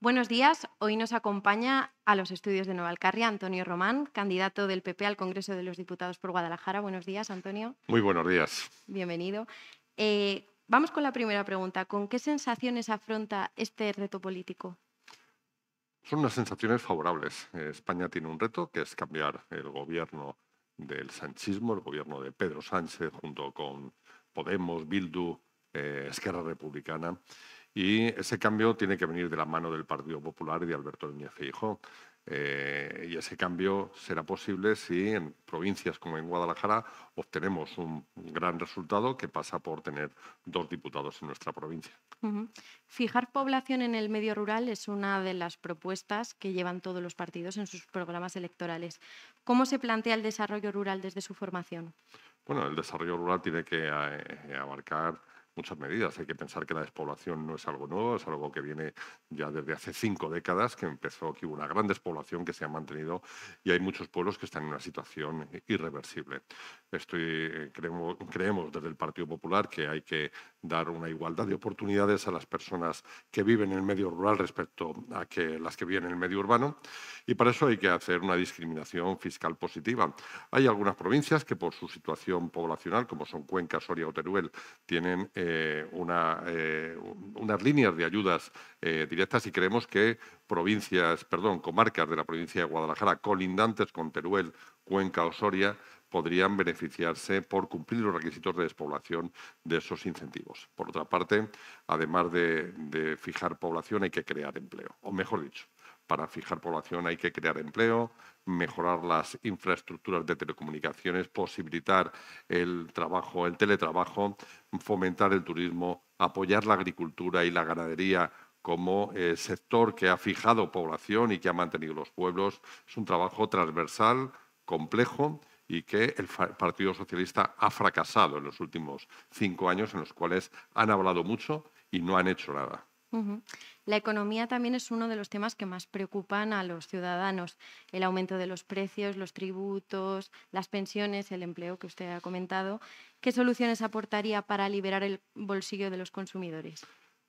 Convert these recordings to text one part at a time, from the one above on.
Buenos días. Hoy nos acompaña a los estudios de Novalcarria Antonio Román, candidato del PP al Congreso de los Diputados por Guadalajara. Buenos días, Antonio. Muy buenos días. Bienvenido. Eh, vamos con la primera pregunta. ¿Con qué sensaciones afronta este reto político? Son unas sensaciones favorables. España tiene un reto que es cambiar el gobierno del sanchismo, el gobierno de Pedro Sánchez, junto con Podemos, Bildu, eh, Esquerra Republicana y ese cambio tiene que venir de la mano del Partido Popular y de Alberto Núñez Feijóo. Eh, y ese cambio será posible si en provincias como en Guadalajara obtenemos un gran resultado que pasa por tener dos diputados en nuestra provincia. Fijar población en el medio rural es una de las propuestas que llevan todos los partidos en sus programas electorales. ¿Cómo se plantea el desarrollo rural desde su formación? Bueno, el desarrollo rural tiene que eh, abarcar muchas medidas. Hay que pensar que la despoblación no es algo nuevo, es algo que viene ya desde hace cinco décadas, que empezó aquí una gran despoblación que se ha mantenido y hay muchos pueblos que están en una situación irreversible. Estoy, eh, creemos, creemos desde el Partido Popular que hay que dar una igualdad de oportunidades a las personas que viven en el medio rural respecto a que las que viven en el medio urbano y para eso hay que hacer una discriminación fiscal positiva. Hay algunas provincias que por su situación poblacional, como son Cuenca, Soria o Teruel, tienen eh, eh, eh, unas líneas de ayudas eh, directas y creemos que provincias, perdón, comarcas de la provincia de Guadalajara, colindantes con Teruel, Cuenca o Soria, podrían beneficiarse por cumplir los requisitos de despoblación de esos incentivos. Por otra parte, además de fijar población, hay que crear empleo, o mejor dicho, para fijar población hay que crear empleo, mejorar las infraestructuras de telecomunicaciones, posibilitar el trabajo, el teletrabajo, fomentar el turismo, apoyar la agricultura y la ganadería como eh, sector que ha fijado población y que ha mantenido los pueblos. Es un trabajo transversal, complejo y que el Partido Socialista ha fracasado en los últimos cinco años en los cuales han hablado mucho y no han hecho nada. La economía también es uno de los temas que más preocupan a los ciudadanos. El aumento de los precios, los tributos, las pensiones, el empleo que usted ha comentado. ¿Qué soluciones aportaría para liberar el bolsillo de los consumidores?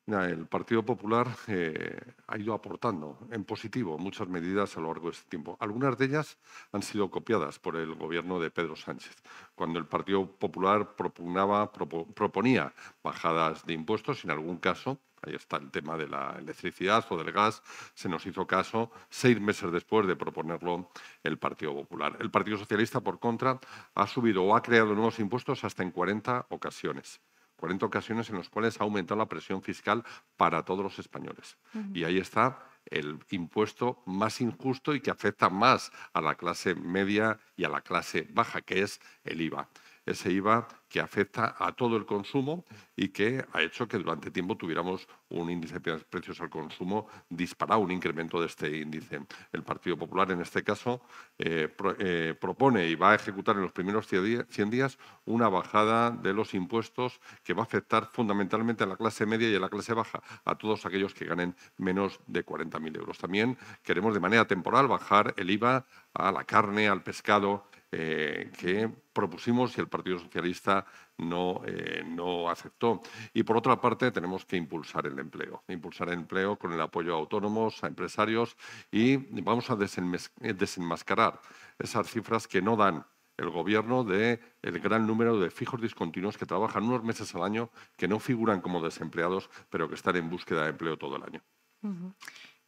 El Partido Popular eh, ha ido aportando en positivo muchas medidas a lo largo de este tiempo. Algunas de ellas han sido copiadas por el gobierno de Pedro Sánchez, cuando el Partido Popular proponía bajadas de impuestos, en algún caso Ahí está el tema de la electricidad o del gas. Se nos hizo caso seis meses después de proponerlo el Partido Popular. El Partido Socialista, por contra, ha subido o ha creado nuevos impuestos hasta en 40 ocasiones. 40 ocasiones en las cuales ha aumentado la presión fiscal para todos los españoles. Y ahí está el impuesto más injusto y que afecta más a la clase media y a la clase baja, que es el IVA ese IVA que afecta a todo el consumo y que ha hecho que durante tiempo tuviéramos un índice de precios al consumo disparado, un incremento de este índice. El Partido Popular, en este caso, eh, eh, propone y va a ejecutar en los primeros 100 días una bajada de los impuestos que va a afectar fundamentalmente a la clase media y a la clase baja, a todos aquellos que ganen menos de 40.000 euros. También queremos de manera temporal bajar el IVA a la carne, al pescado, eh, que propusimos y el Partido Socialista eh, no, aceptó. Y por otra parte, tenemos que impulsar el empleo, impulsar el empleo con el apoyo a autónomos, a empresarios y vamos a eh, desenmascarar esas cifras que no dan el gobierno de el gran número de fijos discontinuos que trabajan unos meses al año, que no figuran como desempleados, pero que están en búsqueda de empleo todo el año.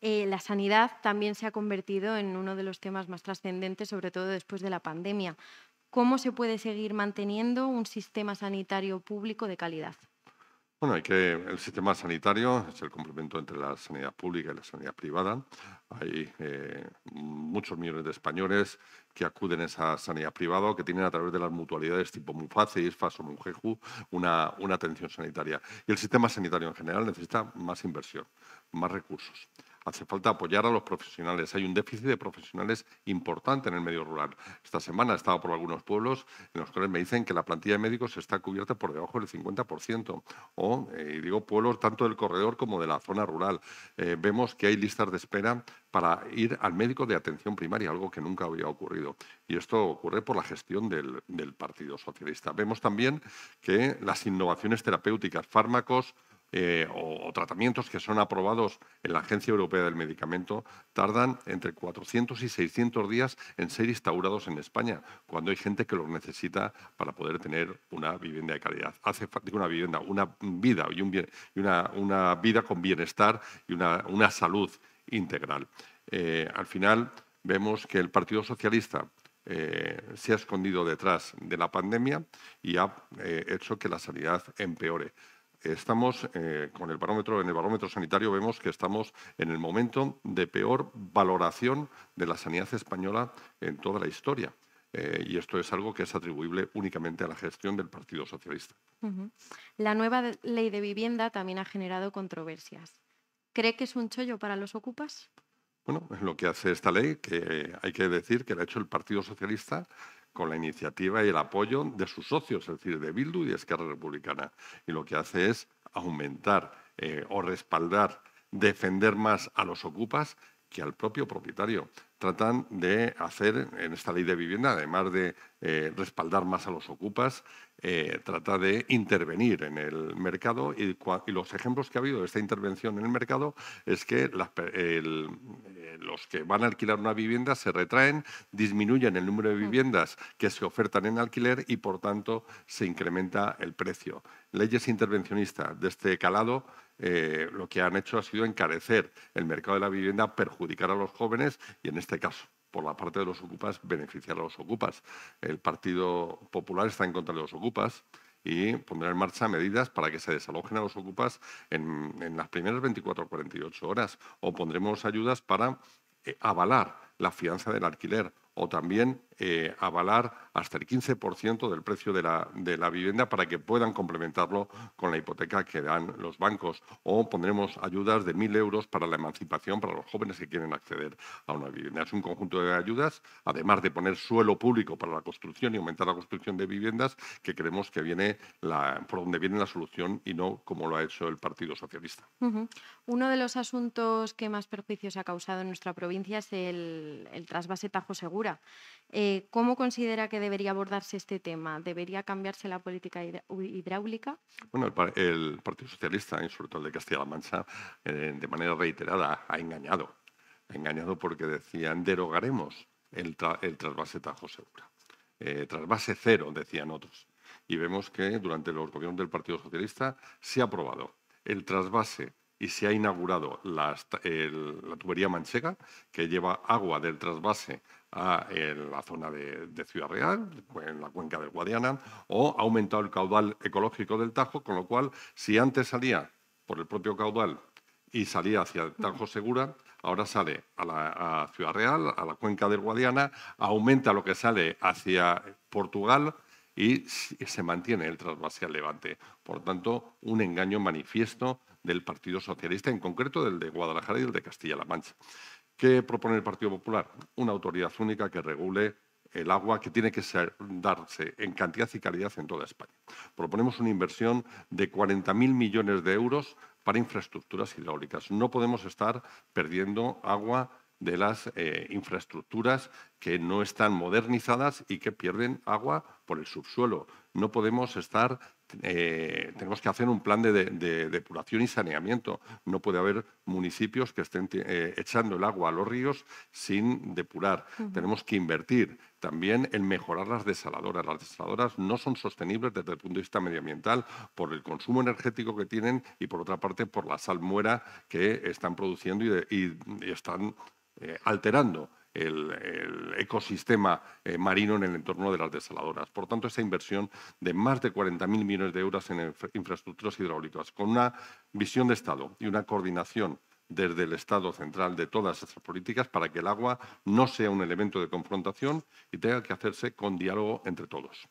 Eh, la sanidad también se ha convertido en uno de los temas más trascendentes, sobre todo después de la pandemia. ¿Cómo se puede seguir manteniendo un sistema sanitario público de calidad? Bueno, el sistema sanitario es el complemento entre la sanidad pública y la sanidad privada. Hay eh, muchos millones de españoles que acuden a esa sanidad privada o que tienen a través de las mutualidades tipo Muface, ISFAS o Mugeju una, una atención sanitaria. Y el sistema sanitario en general necesita más inversión, más recursos. Hace falta apoyar a los profesionales. Hay un déficit de profesionales importante en el medio rural. Esta semana he estado por algunos pueblos en los cuales me dicen que la plantilla de médicos está cubierta por debajo del 50%. O, eh, digo, pueblos tanto del corredor como de la zona rural. Eh, vemos que hay listas de espera para ir al médico de atención primaria, algo que nunca había ocurrido. Y esto ocurre por la gestión del Partido Socialista. Vemos también que las innovaciones terapéuticas, fármacos, eh, o, tratamientos que son aprobados en la Agencia Europea del Medicamento tardan entre 400 y 600 días en ser instaurados en España, cuando hay gente que los necesita para poder tener una vivienda de calidad. Hace falta una vivienda, una vida y, una, vida con bienestar y una, salud integral. Eh, al final vemos que el Partido Socialista eh, se ha escondido detrás de la pandemia y ha hecho que la sanidad empeore estamos eh, con el barómetro, en el barómetro sanitario vemos que estamos en el momento de peor valoración de la sanidad española en toda la historia. Eh, y esto es algo que es atribuible únicamente a la gestión del Partido Socialista. La nueva ley de vivienda también ha generado controversias. ¿Cree que es un chollo para los ocupas? Bueno, lo que hace esta ley, que hay que decir que la ha hecho el Partido Socialista con la iniciativa y el apoyo de sus socios, es decir, de Bildu y de Esquerra Republicana. Y lo que hace es aumentar eh, o respaldar, defender más a los ocupas que al propio propietario. Tratan de hacer en esta ley de vivienda, además de eh, respaldar más a los ocupas, eh, trata de intervenir en el mercado y, los ejemplos que ha habido de esta intervención en el mercado es que el, los que van a alquilar una vivienda se retraen, disminuyen el número de viviendas que se ofertan en alquiler y, por tanto, se incrementa el precio. Leyes intervencionistas de este calado eh, lo que han hecho ha sido encarecer el mercado de la vivienda, perjudicar a los jóvenes y, en este caso, por la parte de los ocupas, beneficiar a los ocupas. El Partido Popular está en contra de los ocupas y pondrá en marcha medidas para que se desalojen a los ocupas en, las primeras 24 o 48 horas. O pondremos ayudas para eh, avalar la fianza del alquiler o también eh, avalar hasta el 15% del precio de la, vivienda para que puedan complementarlo con la hipoteca que dan los bancos. O pondremos ayudas de 1.000 euros para la emancipación para los jóvenes que quieren acceder a una vivienda. Es un conjunto de ayudas, además de poner suelo público para la construcción y aumentar la construcción de viviendas, que creemos que viene la, por donde viene la solución y no como lo ha hecho el Partido Socialista. Uno de los asuntos que más perjuicios ha causado en nuestra provincia es el, el trasvase Tajo Seguro eh, ¿Cómo considera que debería abordarse este tema? ¿Debería cambiarse la política hidráulica? Bueno, el, Partido Socialista, y sobre todo el de Castilla-La Mancha, eh, de manera reiterada ha engañado. Ha engañado porque decían derogaremos el, trasvase Tajo Segura. Eh, trasvase cero, decían otros. Y vemos que durante los gobiernos del Partido Socialista se ha aprobado el trasvase y se ha inaugurado la, la tubería manchega que lleva agua del trasvase a eh, la zona de, Ciudad Real, pues, en la cuenca del Guadiana, o ha aumentado el caudal ecológico del Tajo, con lo cual, si antes salía por el propio caudal y salía hacia el Tajo Segura, ahora sale a, la, Ciudad Real, a la cuenca del Guadiana, aumenta lo que sale hacia Portugal y se mantiene el trasvase al Levante. Por tanto, un engaño manifiesto del Partido Socialista, en concreto del de Guadalajara y del de Castilla-La Mancha. ¿Qué propone el Partido Popular? Una autoridad única que regule el agua que tiene que darse en cantidad y calidad en toda España. Proponemos una inversión de 40.000 millones de euros para infraestructuras hidráulicas. No podemos estar perdiendo agua de las eh, infraestructuras que no están modernizadas y que pierden agua por el subsuelo. No podemos estar eh, tenemos que hacer un plan de, depuración y saneamiento. No puede haber municipios que estén eh, echando el agua a los ríos sin depurar. Tenemos que invertir también en mejorar las desaladoras. Las desaladoras no son sostenibles desde el punto de vista medioambiental por el consumo energético que tienen y por otra parte por la salmuera que están produciendo y, están eh, alterando el, ecosistema eh, marino en el entorno de las desaladoras. Por tanto, esa inversión de más de 40.000 millones de euros en infraestructuras hidráulicas, con una visión de Estado y una coordinación desde el Estado central de todas estas políticas para que el agua no sea un elemento de confrontación y tenga que hacerse con diálogo entre todos.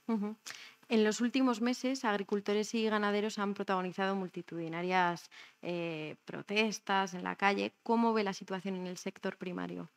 En los últimos meses, agricultores y ganaderos han protagonizado multitudinarias eh, protestas en la calle. ¿Cómo ve la situación en el sector primario?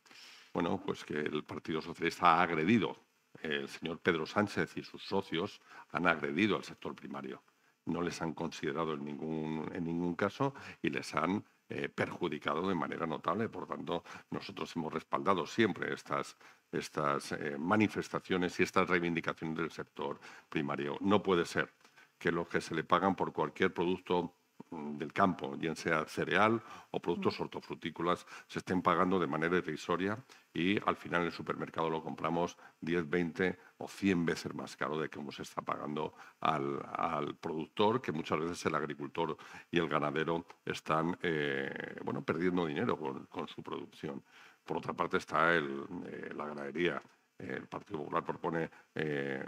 bueno, pues que el Partido Socialista ha agredido, el señor Pedro Sánchez y sus socios han agredido al sector primario. No les han considerado en ningún, en ningún caso y les han eh, perjudicado de manera notable. Por tanto, nosotros hemos respaldado siempre estas, estas eh, manifestaciones y estas reivindicaciones del sector primario. No puede ser que los que se le pagan por cualquier producto Mm, del campo, ya sea cereal o productos mm. hortofrutícolas, se estén pagando de manera irrisoria y al final en el supermercado lo compramos 10, 20 o 100 veces más caro de que se está pagando al, productor, que muchas veces el agricultor y el ganadero están eh, bueno, perdiendo dinero con, su producción. Por otra parte está el, eh, la ganadería. El Partido Popular propone eh,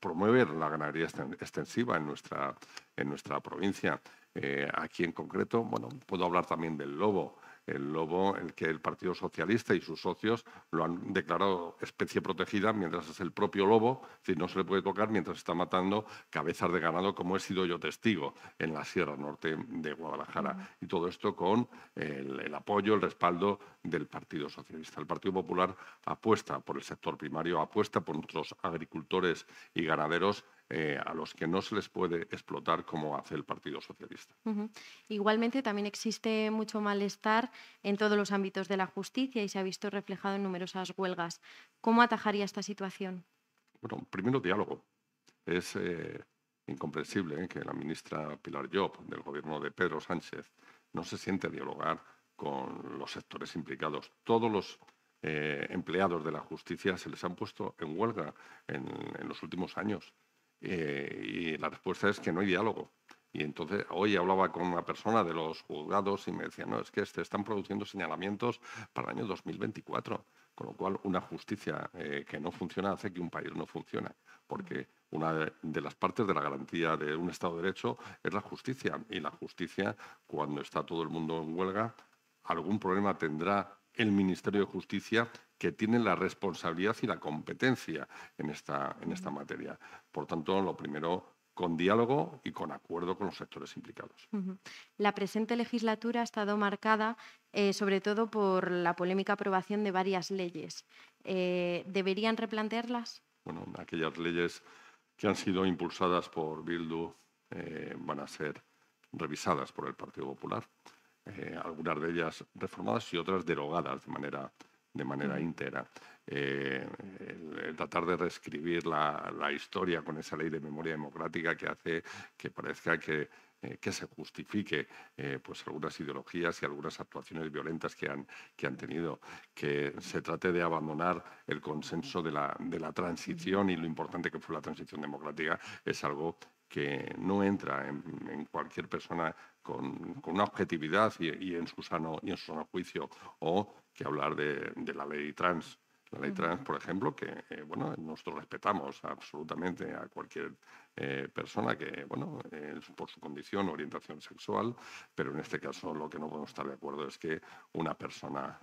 promover la ganadería extensiva en nuestra, en nuestra provincia. Eh, aquí en concreto, bueno, puedo hablar también del lobo el lobo, el que el Partido Socialista y sus socios lo han declarado especie protegida, mientras es el propio lobo, es decir, no se le puede tocar mientras está matando cabezas de ganado, como he sido yo testigo en la Sierra Norte de Guadalajara. Y todo esto con el, el, apoyo, el respaldo del Partido Socialista. El Partido Popular apuesta por el sector primario, apuesta por nuestros agricultores y ganaderos eh, a los que no se les puede explotar como hace el Partido Socialista. Igualmente, también existe mucho malestar en todos los ámbitos de la justicia y se ha visto reflejado en numerosas huelgas. ¿Cómo atajaría esta situación? Bueno, primero diálogo. Es eh, incomprensible ¿eh? que la ministra Pilar Job del gobierno de Pedro Sánchez no se siente a dialogar con los sectores implicados. Todos los empleados de la justicia se les han puesto en huelga en los últimos años. Eh, y la respuesta es que no hay diálogo. Y entonces hoy hablaba con una persona de los juzgados y me decía, no, es que se este, están produciendo señalamientos para el año 2024, con lo cual una justicia eh, que no funciona hace que un país no funcione, porque una de las partes de la garantía de un Estado de Derecho es la justicia, y la justicia, cuando está todo el mundo en huelga, algún problema tendrá el Ministerio de Justicia que tiene la responsabilidad y la competencia en esta, en esta materia. Por tanto, lo primero con diálogo y con acuerdo con los sectores implicados. La presente legislatura ha estado marcada eh, sobre todo por la polémica aprobación de varias leyes. Eh, ¿Deberían replantearlas? Bueno, aquellas leyes que han sido impulsadas por Bildu eh, van a ser revisadas por el Partido Popular. Eh, algunas de ellas reformadas y otras derogadas de manera, de manera íntegra. Eh, tratar de reescribir la, historia con esa ley de memoria democrática que hace que parezca que, eh, que se justifique pues algunas ideologías y algunas actuaciones violentas que han, que han tenido, que se trate de abandonar el consenso de la, de la transición y lo importante que fue la transición democrática es algo que no entra en, cualquier persona con, una objetividad y, en su sano, juicio, o que hablar de la ley trans la ley trans, por ejemplo, que eh, bueno, nosotros respetamos absolutamente a cualquier eh, persona que, bueno, eh, por su condición, orientación sexual, pero en este caso lo que no podemos estar de acuerdo es que una persona,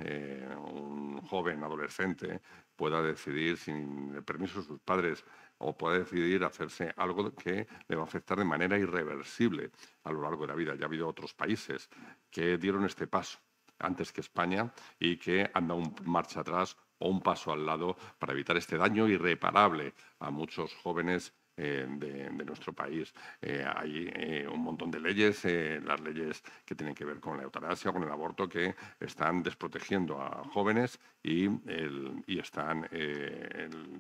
un joven, adolescente, pueda decidir sin el permiso de sus padres o pueda decidir hacerse algo que le va a afectar de manera irreversible a lo largo de la vida. Ya ha habido otros países que dieron este paso antes que España y que han un marcha atrás o un paso al lado para evitar este daño irreparable a muchos jóvenes eh, de, nuestro país. Eh, hay eh, un montón de leyes, las leyes que tienen que ver con la eutanasia, con el aborto, que están desprotegiendo a jóvenes y, y están,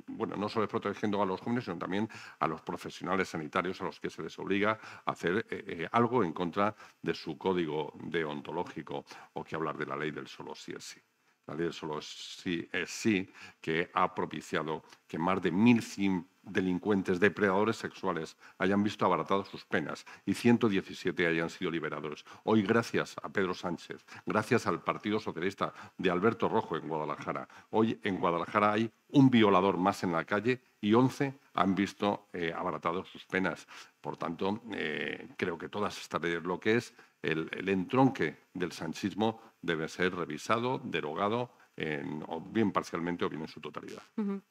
bueno, no solo desprotegiendo a los jóvenes, sino también a los profesionales sanitarios a los que se les obliga a hacer algo en contra de su código deontológico o que hablar de la ley del solo sí es sí la ley solo sí es eh, sí, que ha propiciado que más de 1.100 delincuentes depredadores sexuales hayan visto abaratadas sus penas y 117 hayan sido liberados. Hoy, gracias a Pedro Sánchez, gracias al Partido Socialista de Alberto Rojo en Guadalajara, hoy en Guadalajara hay un violador más en la calle y 11 han visto eh, abaratados sus penas. Por tanto, eh, creo que todas estas leyes lo que es el, entronque del sanchismo debe ser revisado, derogado, o bien parcialmente o bien en su totalidad.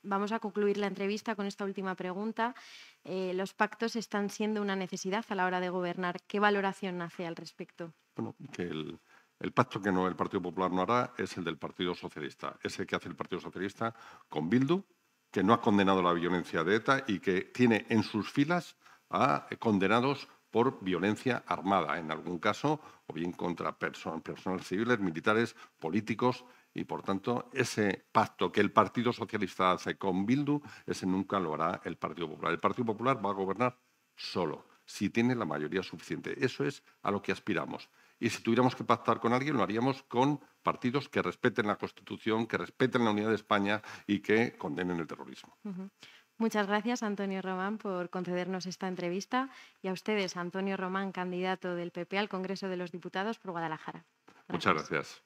Vamos a concluir la entrevista con esta última pregunta. Eh, ¿Los pactos están siendo una necesidad a la hora de gobernar? ¿Qué valoración hace al respecto? el, pacto que el Partido Popular no hará es el del Partido Socialista. Es el que hace el Partido Socialista con Bildu, que no ha condenado la violencia de ETA y que tiene en sus filas a condenados por violencia armada, en algún caso, o bien contra personas civiles, militares, políticos, y por tanto ese pacto que el Partido Socialista hace con Bildu, ese nunca lo hará el Partido Popular. El Partido Popular va a gobernar solo, si tiene la mayoría suficiente. Eso es a lo que aspiramos. Y si tuviéramos que pactar con alguien, lo haríamos con partidos que respeten la Constitución, que respeten la unidad de España y que condenen el terrorismo. Muchas gracias, Antonio Román, por concedernos esta entrevista y a ustedes, Antonio Román, candidato del PP al Congreso de los Diputados por Guadalajara. Muchas gracias.